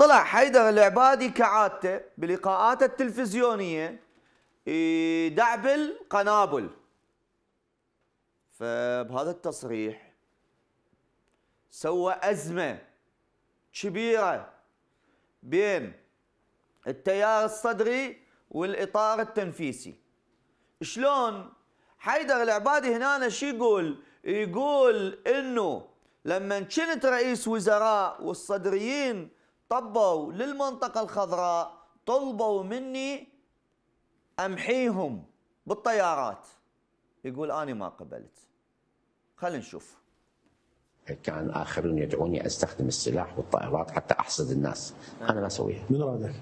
طلع حيدر العبادي كعادته بلقاءاته التلفزيونية يدعبل إيه، قنابل فبهذا التصريح سوى أزمة كبيرة بين التيار الصدري والإطار التنفيسي شلون حيدر العبادي هنا شو يقول يقول انه لما كنت رئيس وزراء والصدريين طبوا للمنطقة الخضراء طلبوا مني أمحيهم بالطيارات يقول أنا ما قبلت خلينا نشوف كان آخرون يدعوني أستخدم السلاح والطائرات حتى أحصد الناس أنا ما أسويها من رادك؟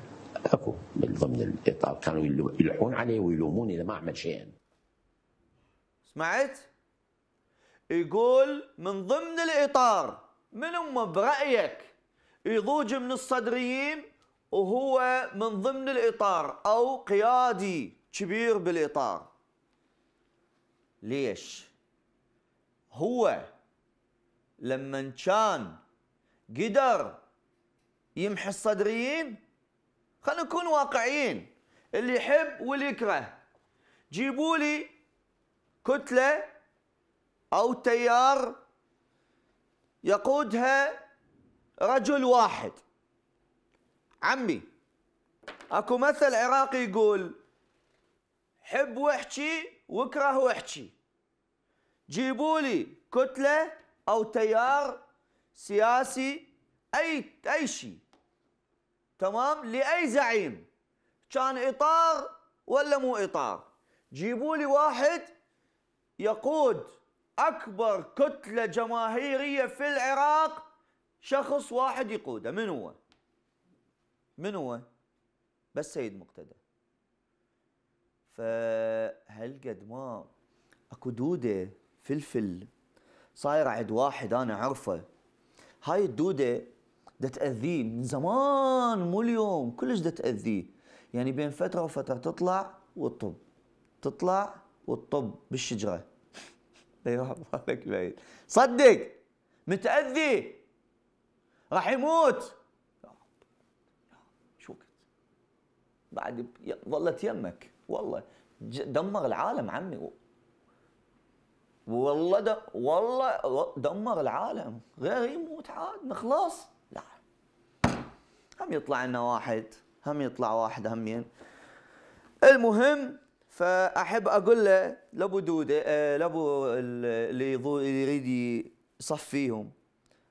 أكو من ضمن الإطار كانوا يلحون علي ويلوموني إذا ما أعمل شيئا سمعت؟ يقول من ضمن الإطار من أم برأيك يضوج من الصدريين وهو من ضمن الإطار أو قيادي كبير بالإطار ليش هو لما كان قدر يمحي الصدريين خلينا نكون واقعيين اللي يحب واللي يكره جيبوا لي كتله او تيار يقودها رجل واحد عمي اكو مثل عراقي يقول حب واحكي واكره واحكي جيبوا لي كتله او تيار سياسي اي اي شيء تمام لاي زعيم كان اطار ولا مو اطار جيبوا لي واحد يقود اكبر كتله جماهيريه في العراق شخص واحد يقوده من هو من هو بس سيد مقتدى فهل قد ما اكو دوده فلفل صاير عند واحد انا اعرفه هاي الدوده دا تاذيه من زمان مو اليوم كلش دا تاذيه يعني بين فتره وفتره تطلع وتطب تطلع وتطب بالشجره لا بالك بعيد صدق متاذي راح يموت شو وقت بعد ظلت يمك والله دمر العالم عمي والله د... والله دمر العالم غير يموت عاد نخلص لا هم يطلع لنا واحد هم يطلع واحد همين المهم فاحب اقول له لابو دوده آه، لابو اللي يريد يصفيهم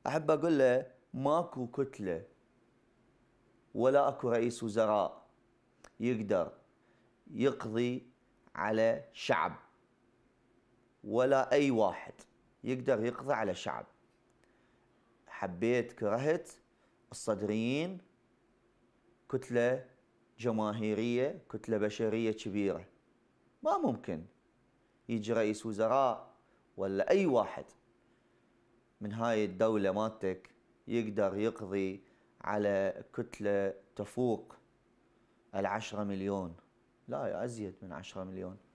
احب اقول له ماكو كتله ولا اكو رئيس وزراء يقدر يقضي على شعب ولا اي واحد يقدر يقضي على شعب حبيت كرهت الصدريين كتله جماهيريه كتله بشريه كبيره ما ممكن يجي رئيس وزراء ولا اي واحد من هاي الدوله مالتك يقدر يقضي على كتلة تفوق العشرة مليون لا أزيد من عشرة مليون